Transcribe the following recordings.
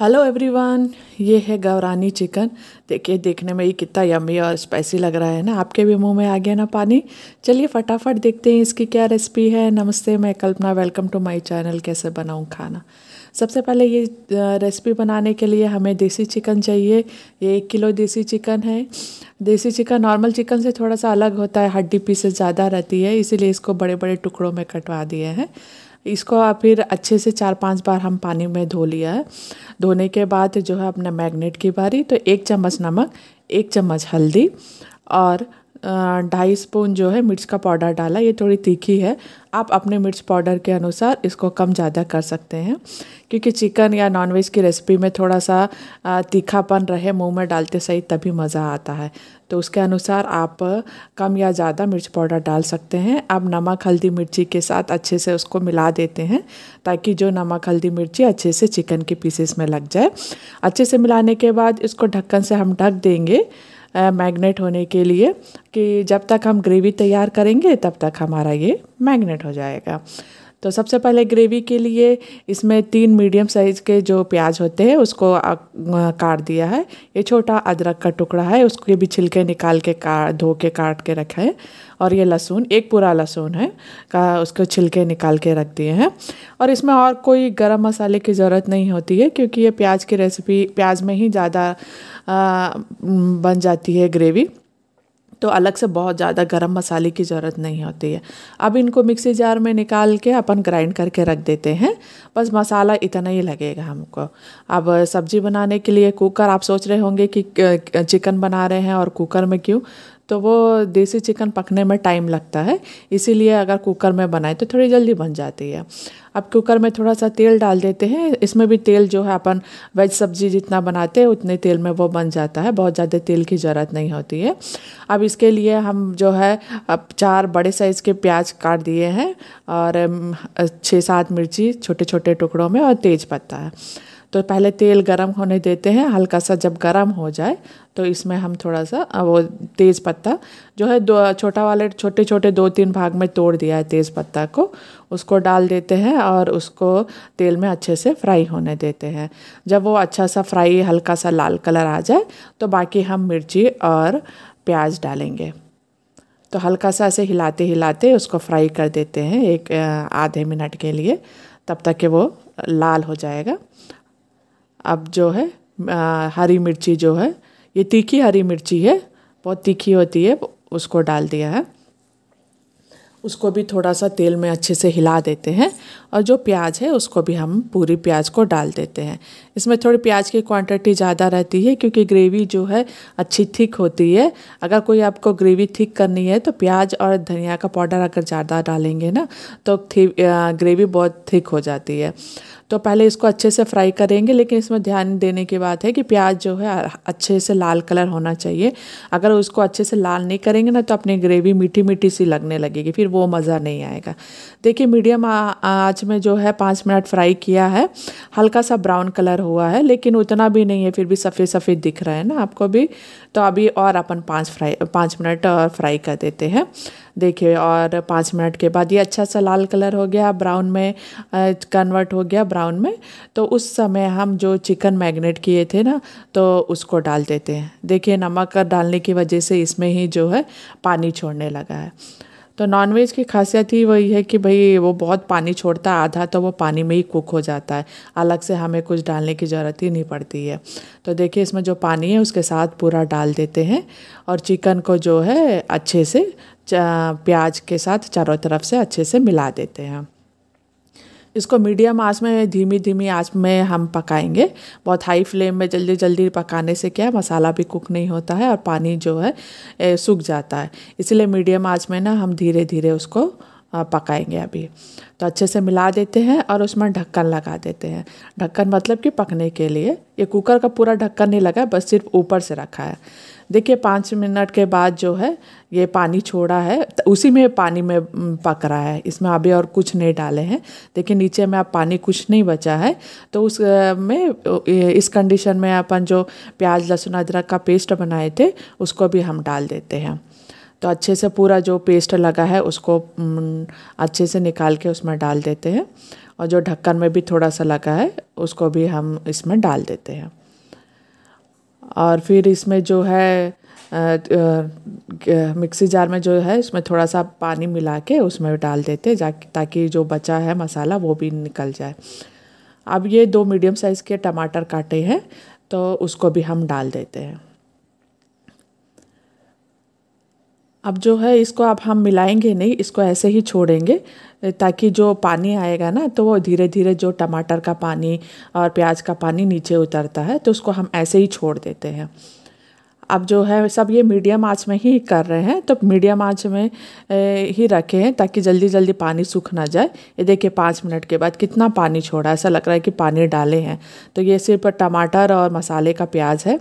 hello everyone ये है गवरानी chicken देखिए देखने में ये कितना यम्मी और स्पाइसी लग रहा है ना आपके भी मुंह में आ गया ना पानी चलिए फटाफट देखते हैं इसकी क्या रेसिपी है नमस्ते मैं Kalpana welcome to my channel कैसे बनाऊं खाना सबसे पहले ये रेसिपी बनाने के लिए हमें देसी चिकन चाहिए ये एक किलो देसी चिकन है देसी चिकन नॉर्मल चिकन से थोड़ा सा अलग होता है हड्डी पीसेस ज़्यादा रहती है इसीलिए इसको बड़े बड़े टुकड़ों में कटवा दिए हैं इसको आप फिर अच्छे से चार पांच बार हम पानी में धो लिया है धोने के बाद जो है अपना मैग्नेट की बारी तो एक चम्मच नमक एक चम्मच हल्दी और ढाई स्पून जो है मिर्च का पाउडर डाला ये थोड़ी तीखी है आप अपने मिर्च पाउडर के अनुसार इसको कम ज़्यादा कर सकते हैं क्योंकि चिकन या नॉनवेज की रेसिपी में थोड़ा सा तीखापन रहे मुंह में डालते सही तभी मज़ा आता है तो उसके अनुसार आप कम या ज़्यादा मिर्च पाउडर डाल सकते हैं आप नमक हल्दी मिर्ची के साथ अच्छे से उसको मिला देते हैं ताकि जो नमक हल्दी मिर्ची अच्छे से चिकन के पीसेस में लग जाए अच्छे से मिलाने के बाद इसको ढक्कन से हम ढक देंगे मैग्नेट होने के लिए कि जब तक हम ग्रेवी तैयार करेंगे तब तक हमारा ये मैग्नेट हो जाएगा तो सबसे पहले ग्रेवी के लिए इसमें तीन मीडियम साइज़ के जो प्याज होते हैं उसको काट दिया है ये छोटा अदरक का टुकड़ा है उसके भी छिलके निकाल के काट धो के काट के रखा है और ये लहसुन एक पूरा लहसुन है का उसको छिलके निकाल के रख दिए हैं और इसमें और कोई गरम मसाले की ज़रूरत नहीं होती है क्योंकि ये प्याज की रेसिपी प्याज में ही ज़्यादा बन जाती है ग्रेवी तो अलग से बहुत ज़्यादा गर्म मसाले की ज़रूरत नहीं होती है अब इनको मिक्सी जार में निकाल के अपन ग्राइंड करके रख देते हैं बस मसाला इतना ही लगेगा हमको अब सब्जी बनाने के लिए कुकर आप सोच रहे होंगे कि चिकन बना रहे हैं और कुकर में क्यों तो वो देसी चिकन पकने में टाइम लगता है इसीलिए अगर कुकर में बनाए तो थोड़ी जल्दी बन जाती है अब कुकर में थोड़ा सा तेल डाल देते हैं इसमें भी तेल जो है अपन वेज सब्जी जितना बनाते हैं उतने तेल में वो बन जाता है बहुत ज़्यादा तेल की ज़रूरत नहीं होती है अब इसके लिए हम जो है अब चार बड़े साइज़ के प्याज काट दिए हैं और छः सात मिर्ची छोटे छोटे टुकड़ों में और तेज़ पत्ता है तो पहले तेल गरम होने देते हैं हल्का सा जब गरम हो जाए तो इसमें हम थोड़ा सा वो तेज़ पत्ता जो है दो छोटा वाले छोटे छोटे दो तीन भाग में तोड़ दिया है तेज़ पत्ता को उसको डाल देते हैं और उसको तेल में अच्छे से फ्राई होने देते हैं जब वो अच्छा सा फ्राई हल्का सा लाल कलर आ जाए तो बाकी हम मिर्ची और प्याज डालेंगे तो हल्का सा ऐसे हिलाते हिलाते उसको फ्राई कर देते हैं एक आधे मिनट के लिए तब तक कि वो लाल हो जाएगा अब जो है आ, हरी मिर्ची जो है ये तीखी हरी मिर्ची है बहुत तीखी होती है उसको डाल दिया है उसको भी थोड़ा सा तेल में अच्छे से हिला देते हैं और जो प्याज है उसको भी हम पूरी प्याज को डाल देते हैं इसमें थोड़ी प्याज की क्वांटिटी ज़्यादा रहती है क्योंकि ग्रेवी जो है अच्छी थिक होती है अगर कोई आपको ग्रेवी थिक करनी है तो प्याज और धनिया का पाउडर अगर ज़्यादा डालेंगे ना तो ग्रेवी बहुत थिक हो जाती है तो पहले इसको अच्छे से फ्राई करेंगे लेकिन इसमें ध्यान देने की बात है कि प्याज जो है अच्छे से लाल कलर होना चाहिए अगर उसको अच्छे से लाल नहीं करेंगे ना तो अपनी ग्रेवी मीठी मीठी सी लगने लगेगी फिर वो मज़ा नहीं आएगा देखिए मीडियम आँच में जो है पाँच मिनट फ्राई किया है हल्का सा ब्राउन कलर हुआ है लेकिन उतना भी नहीं है फिर भी सफ़ेद सफ़ेद दिख रहा है ना आपको भी तो अभी और अपन पाँच फ्राई पाँच मिनट और फ्राई कर देते हैं देखिए और पाँच मिनट के बाद ये अच्छा सा लाल कलर हो गया ब्राउन में कन्वर्ट हो गया ब्राउन में तो उस समय हम जो चिकन मैग्नेट किए थे ना तो उसको डाल देते हैं देखिए नमक डालने की वजह से इसमें ही जो है पानी छोड़ने लगा है तो नॉनवेज की खासियत ही वही है कि भाई वो बहुत पानी छोड़ता है आधा तो वो पानी में ही कुक हो जाता है अलग से हमें कुछ डालने की ज़रूरत ही नहीं पड़ती है तो देखिए इसमें जो पानी है उसके साथ पूरा डाल देते हैं और चिकन को जो है अच्छे से प्याज के साथ चारों तरफ से अच्छे से मिला देते हैं इसको मीडियम आँच में धीमी धीमी आँच में हम पकाएंगे बहुत हाई फ्लेम में जल्दी जल्दी पकाने से क्या मसाला भी कुक नहीं होता है और पानी जो है सूख जाता है इसलिए मीडियम आँच में ना हम धीरे धीरे उसको पकाएंगे अभी तो अच्छे से मिला देते हैं और उसमें ढक्कन लगा देते हैं ढक्कन मतलब कि पकने के लिए ये कुकर का पूरा ढक्कन नहीं लगा बस सिर्फ ऊपर से रखा है देखिए पाँच मिनट के बाद जो है ये पानी छोड़ा है तो उसी में पानी में पक रहा है इसमें अभी और कुछ नहीं डाले हैं देखिए नीचे में अब पानी कुछ नहीं बचा है तो उस में इस कंडीशन में अपन जो प्याज लहसुन अदरक का पेस्ट बनाए थे उसको भी हम डाल देते हैं तो अच्छे से पूरा जो पेस्ट लगा है उसको अच्छे से निकाल के उसमें डाल देते हैं और जो ढक्कन में भी थोड़ा सा लगा है उसको भी हम इसमें डाल देते हैं और फिर इसमें जो है मिक्सी जार में जो है इसमें थोड़ा सा पानी मिला के उसमें डाल देते ताकि जो बचा है मसाला वो भी निकल जाए अब ये दो मीडियम साइज़ के टमाटर काटे हैं तो उसको भी हम डाल देते हैं अब जो है इसको अब हम मिलाएंगे नहीं इसको ऐसे ही छोड़ेंगे ताकि जो पानी आएगा ना तो वो धीरे धीरे जो टमाटर का पानी और प्याज का पानी नीचे उतरता है तो उसको हम ऐसे ही छोड़ देते हैं अब जो है सब ये मीडियम आँच में ही कर रहे हैं तो मीडियम आँच में ही रखे हैं ताकि जल्दी जल्दी पानी सूख ना जाए ये देखिए पाँच मिनट के बाद कितना पानी छोड़ा ऐसा लग रहा है कि पानी डाले हैं तो ये सिर्फ टमाटर और मसाले का प्याज है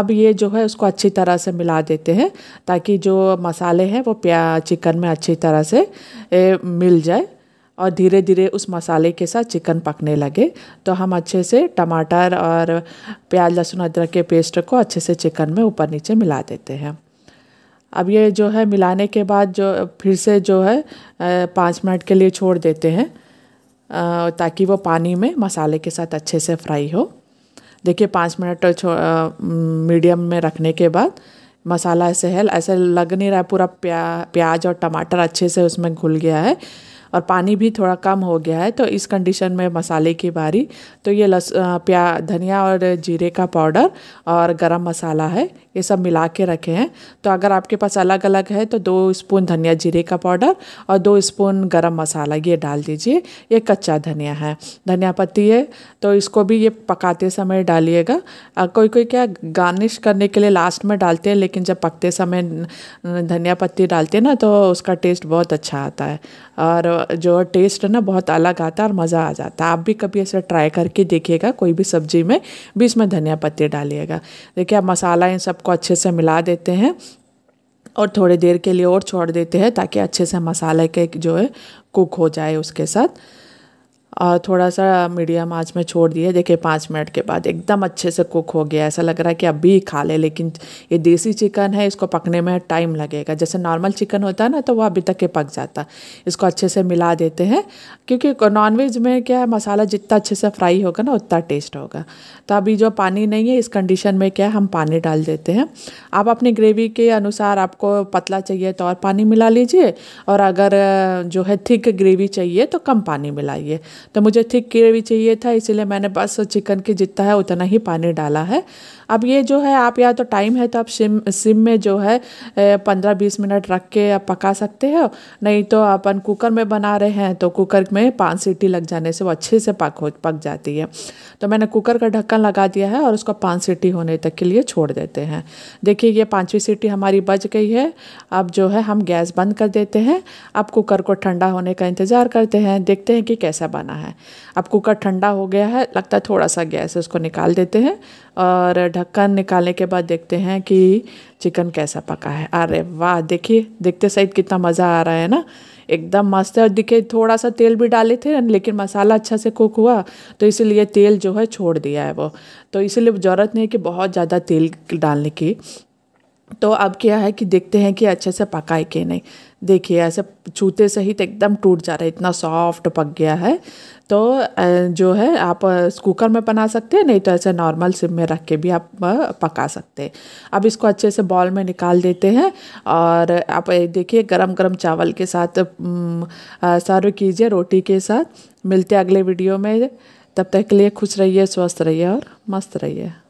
अब ये जो है उसको अच्छी तरह से मिला देते हैं ताकि जो मसाले हैं वो प्या चिकन में अच्छी तरह से मिल जाए और धीरे धीरे उस मसाले के साथ चिकन पकने लगे तो हम अच्छे से टमाटर और प्याज लहसुन अदरक के पेस्ट को अच्छे से चिकन में ऊपर नीचे मिला देते हैं अब ये जो है मिलाने के बाद जो फिर से जो है पाँच मिनट के लिए छोड़ देते हैं ताकि वो पानी में मसाले के साथ अच्छे से फ्राई हो देखिए पाँच मिनट मीडियम में रखने के बाद मसाला ऐसे है ऐसे लग नहीं रहा पूरा प्या प्याज और टमाटर अच्छे से उसमें घुल गया है और पानी भी थोड़ा कम हो गया है तो इस कंडीशन में मसाले की बारी तो ये लस प्या धनिया और जीरे का पाउडर और गरम मसाला है ये सब मिला के रखे हैं तो अगर आपके पास अलग अलग है तो दो स्पून धनिया जीरे का पाउडर और दो स्पून गरम मसाला ये डाल दीजिए ये कच्चा धनिया है धनिया पत्ती है तो इसको भी ये पकाते समय डालिएगा कोई कोई क्या गार्निश करने के लिए लास्ट में डालते हैं लेकिन जब पकते समय धनिया पत्ती डालते हैं ना तो उसका टेस्ट बहुत अच्छा आता है और जो टेस्ट है ना बहुत अलग आता है और मज़ा आ जाता है आप भी कभी ऐसा ट्राई करके देखिएगा कोई भी सब्जी में भी इसमें धनिया पत्ते डालिएगा देखिए आप मसाला इन सबको अच्छे से मिला देते हैं और थोड़ी देर के लिए और छोड़ देते हैं ताकि अच्छे से मसाले के जो है कुक हो जाए उसके साथ और थोड़ा सा मीडियम आँच में छोड़ दिए देखिए पाँच मिनट के बाद एकदम अच्छे से कुक हो गया ऐसा लग रहा है कि अभी ही खा ले लेकिन ये देसी चिकन है इसको पकने में टाइम लगेगा जैसे नॉर्मल चिकन होता है ना तो वो अभी तक के पक जाता इसको अच्छे से मिला देते हैं क्योंकि नॉनवेज में क्या है मसाला जितना अच्छे से फ्राई होगा ना उतना टेस्ट होगा तो अभी जो पानी नहीं है इस कंडीशन में क्या है हम पानी डाल देते हैं आप अपनी ग्रेवी के अनुसार आपको पतला चाहिए तो और पानी मिला लीजिए और अगर जो है थिक ग्रेवी चाहिए तो कम पानी मिलाइए तो मुझे थिक ग्रेवी चाहिए था इसीलिए मैंने बस चिकन के जितना है उतना ही पानी डाला है अब ये जो है आप या तो टाइम है तो आप सिम सिम में जो है पंद्रह बीस मिनट रख के आप पका सकते हो नहीं तो अपन कुकर में बना रहे हैं तो कुकर में पाँच सीटी लग जाने से वो अच्छे से पक हो पक जाती है तो मैंने कुकर का ढक्कन लगा दिया है और उसको पाँच सीटी होने तक के लिए छोड़ देते हैं देखिए ये पाँचवीं सीटी हमारी बच गई है अब जो है हम गैस बंद कर देते हैं अब कुकर को ठंडा होने का इंतज़ार करते हैं देखते हैं कि कैसा बना है अब कुकर ठंडा हो गया है लगता है थोड़ा सा गैस उसको निकाल देते हैं और ढक्कन निकालने के बाद देखते हैं कि चिकन कैसा पका है अरे वाह देखिए देखते सही कितना मज़ा आ रहा है ना एकदम मस्त है और देखिए थोड़ा सा तेल भी डाले थे लेकिन मसाला अच्छा से कुक हुआ तो इसीलिए तेल जो है छोड़ दिया है वो तो इसीलिए ज़रूरत नहीं है कि बहुत ज़्यादा तेल डालने की तो अब क्या है कि देखते हैं कि अच्छे से पका है कि नहीं देखिए ऐसे छूते से ही तो एकदम टूट जा रहा है इतना सॉफ्ट पक गया है तो जो है आप कुकर में बना सकते हैं नहीं तो ऐसे नॉर्मल सिम में रख के भी आप पका सकते हैं अब इसको अच्छे से बॉल में निकाल देते हैं और आप देखिए गरम गरम चावल के साथ सर्व कीजिए रोटी के साथ मिलते अगले वीडियो में तब तक के लिए खुश रहिए स्वस्थ रहिए और मस्त रहिए